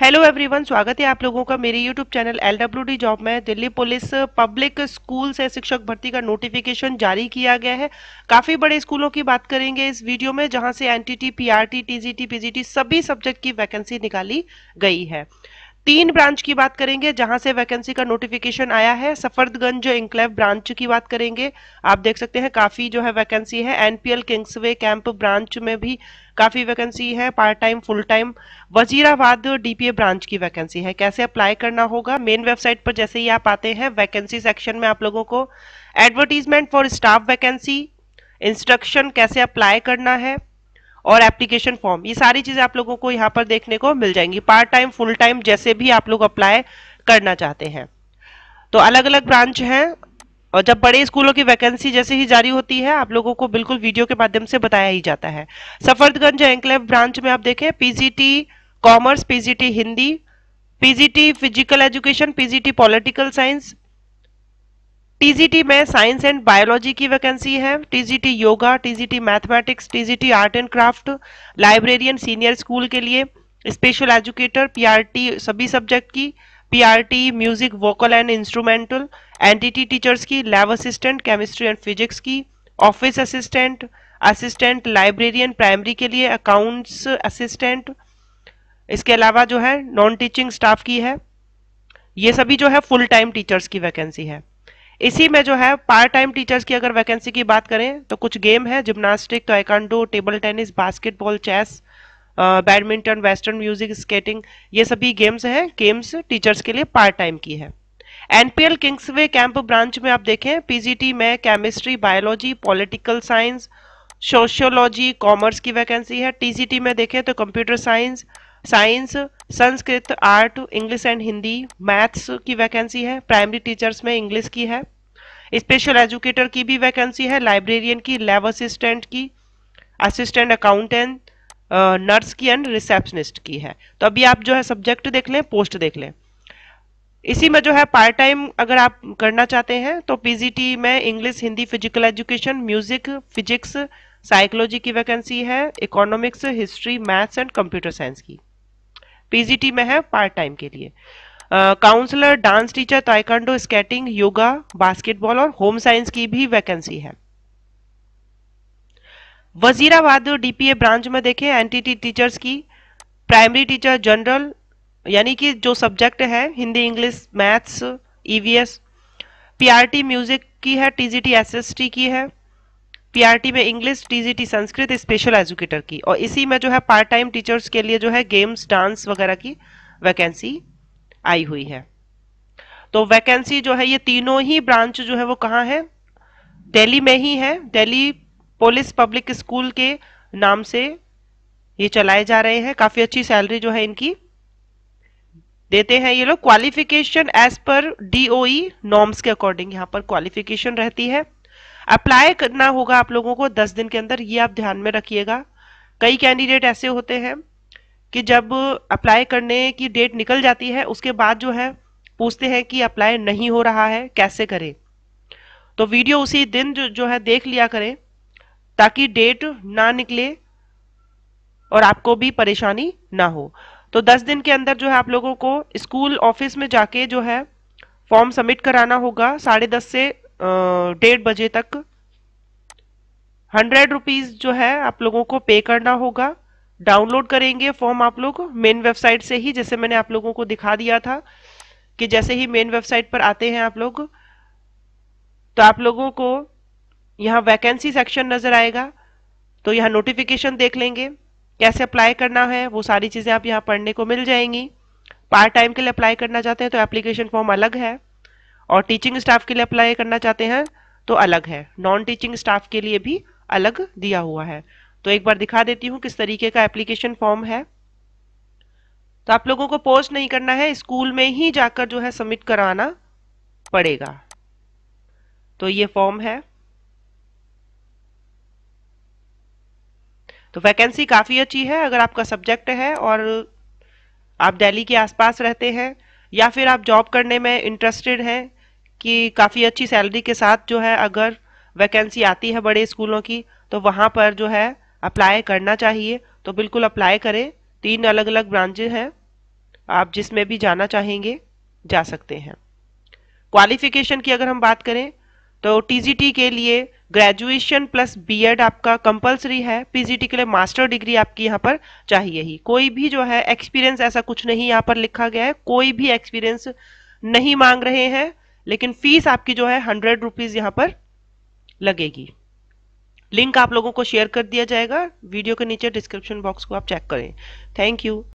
hello everyone स्वागत है आप लोगों का मेरे YouTube channel L W D job में दिल्ली पुलिस पब्लिक स्कूल से शिक्षक भर्ती का नोटिफिकेशन जारी किया गया है काफ़ी बड़े स्कूलों की बात करेंगे इस वीडियो में जहां से एनटीटी पीआरटी टीजीटी पीजीटी सभी सब्जेक्ट की वैकेंसी निकाली गई है तीन ब्रांच की बात करेंगे जहां से वैकेंसी का नोटिफिकेशन आया है सफरदगंज जो इंक्लेव ब्रांच की बात करेंगे आप देख सकते हैं काफी जो है वैकेंसी है एनपीएल किंग्सवे कैंप ब्रांच में भी काफी वैकेंसी है part time full time Wazirabad DPA branch की वैकेंसी है कैसे अप्लाई करना होगा मेन वेबसाइट पर जैसे ही आप आते हैं वैकेंसी सेक्शन में आप लोगों को advertisement for staff vacancy instruction कैसे अप्लाई करना है और एप्लीकेशन फॉर्म ये सारी चीजें आप लोगों को यहाँ पर देखने को मिल जाएंगी पार्ट टाइम फुल टाइम जैसे भी आप लोग अप्लाई करना चाहते हैं तो अलग अलग ब्रांच हैं और जब बड़े स्कूलों की वैकेंसी जैसे ही जारी होती है आप लोगों को बिल्कुल वीडियो के माध्यम से बताया ही जाता है सफरदगंज एंक्लेव ब्रांच में आप देखें PGT commerce PGT Hindi PGT physical education PGT political science TGT में साइंस एंड बायोलॉजी की वैकेंसी है TGT yoga TGT mathematics TGT art and craft librarian senior school के लिए स्पेशल एजुकेटर पीआरटी सभी सब्जेक्ट की PRT music vocal and instrumental NTT teachers की lab assistant chemistry and physics की office assistant assistant librarian primary के लिए accounts assistant इसके अलावा जो है नॉन टीचिंग स्टाफ की है ये सभी जो है फुल टाइम टीचर्स की वैकेंसी है इसी में जो है पार्ट टाइम टीचर्स की अगर वैकेंसी की बात करें तो कुछ गेम है gymnastic taekwondo table tennis basketball chess badminton western music skating ये सभी गेम्स हैं गेम्स टीचर्स के लिए पार्ट टाइम की है एनपीएल किंग्सवे कैंप ब्रांच में आप देखें पीजीटी में chemistry biology political science sociology commerce की वैकेंसी है टीसीटी में देखें तो computer science science Sanskrit art English and Hindi maths की वैकेंसी है प्राइमरी टीचर्स में इंग्लिश की है स्पेशल एजुकेटर की भी वैकेंसी है लाइब्रेरियन की लैब असिस्टेंट की असिस्टेंट अकाउंटेंट नर्स की एंड रिसेप्शनिस्ट की है तो अभी आप जो है सब्जेक्ट देख लें पोस्ट देख लें इसी में जो है पार्ट टाइम अगर आप करना चाहते हैं तो पीजीटी में English Hindi physical education music physics psychology की वैकेंसी है economics history maths and computer science की पीजीटी में है पार्ट टाइम के लिए counsellor dance teacher taekwondo skating yoga basketball और होम साइंस की भी वैकेंसी है वजीराबाद डीपीए ब्रांच में देखें एनटीटी टीचर्स की प्राइमरी टीचर जनरल यानी कि जो सब्जेक्ट है Hindi English maths EVS PRT music की है टीजीटी एसएसटी की है पीआरटी में English TGT Sanskrit special educator की और इसी में जो है पार्ट टाइम टीचर्स के लिए जो है गेम्स डांस वगैरह की वैकेंसी आई हुई है तो वैकेंसी जो है ये तीनों ही ब्रांच जो है वो कहाँ है दिल्ली में ही है दिल्ली पुलिस पब्लिक स्कूल के नाम से ये चलाए जा रहे हैं काफ़ी अच्छी सैलरी जो है इनकी देते हैं ये लोग क्वालिफिकेशन एज पर डीओई नॉर्म्स के अकॉर्डिंग यहाँ पर क्वालिफिकेशन रहती है अप्लाई करना होगा आप लोगों को दस दिन के अंदर ये आप ध्यान में रखिएगा कई कैंडिडेट ऐसे होते हैं कि जब अप्लाई करने की डेट निकल जाती है उसके बाद जो है पूछते हैं कि अप्लाई नहीं हो रहा है कैसे करें तो वीडियो उसी दिन जो, जो है देख लिया करें ताकि डेट ना निकले और आपको भी परेशानी ना हो तो 10 दिन के अंदर जो है आप लोगों को स्कूल ऑफिस में जाके जो है फॉर्म सबमिट कराना होगा साढ़े दस से डेढ़ बजे तक हंड्रेड रुपीज जो है आप लोगों को पे करना होगा डाउनलोड करेंगे फॉर्म आप लोग मेन वेबसाइट से ही जैसे मैंने आप लोगों को दिखा दिया था कि जैसे ही मेन वेबसाइट पर आते हैं आप लोग तो आप लोगों को यहाँ वैकेंसी सेक्शन नजर आएगा तो यहाँ नोटिफिकेशन देख लेंगे कैसे अप्लाई करना है वो सारी चीज़ें आप यहाँ पढ़ने को मिल जाएंगी पार्ट टाइम के लिए अप्लाई करना चाहते हैं तो एप्लीकेशन फॉर्म अलग है और टीचिंग स्टाफ के लिए अप्लाई करना चाहते हैं तो अलग है नॉन टीचिंग स्टाफ के लिए भी अलग दिया हुआ है तो एक बार दिखा देती हूँ किस तरीके का एप्लीकेशन फॉर्म है तो आप लोगों को पोस्ट नहीं करना है स्कूल में ही जाकर जो है सबमिट कराना पड़ेगा तो ये फॉर्म है तो वैकेंसी काफ़ी अच्छी है अगर आपका सब्जेक्ट है और आप दिल्ली के आसपास रहते हैं या फिर आप जॉब करने में इंटरेस्टेड हैं कि काफ़ी अच्छी सैलरी के साथ जो है अगर वैकेंसी आती है बड़े स्कूलों की तो वहाँ पर जो है अप्लाई करना चाहिए तो बिल्कुल अप्लाई करें तीन अलग अलग ब्रांचेज हैं आप जिसमें भी जाना चाहेंगे जा सकते हैं क्वालिफिकेशन की अगर हम बात करें तो टीजीटी के लिए ग्रेजुएशन प्लस बीएड आपका कंपलसरी है पीजीटी के लिए मास्टर डिग्री आपकी यहाँ पर चाहिए ही कोई भी जो है एक्सपीरियंस ऐसा कुछ नहीं यहाँ पर लिखा गया है कोई भी एक्सपीरियंस नहीं मांग रहे हैं लेकिन फीस आपकी जो है हंड्रेड रुपीज यहां पर लगेगी लिंक आप लोगों को शेयर कर दिया जाएगा वीडियो के नीचे डिस्क्रिप्शन बॉक्स को आप चेक करें थैंक यू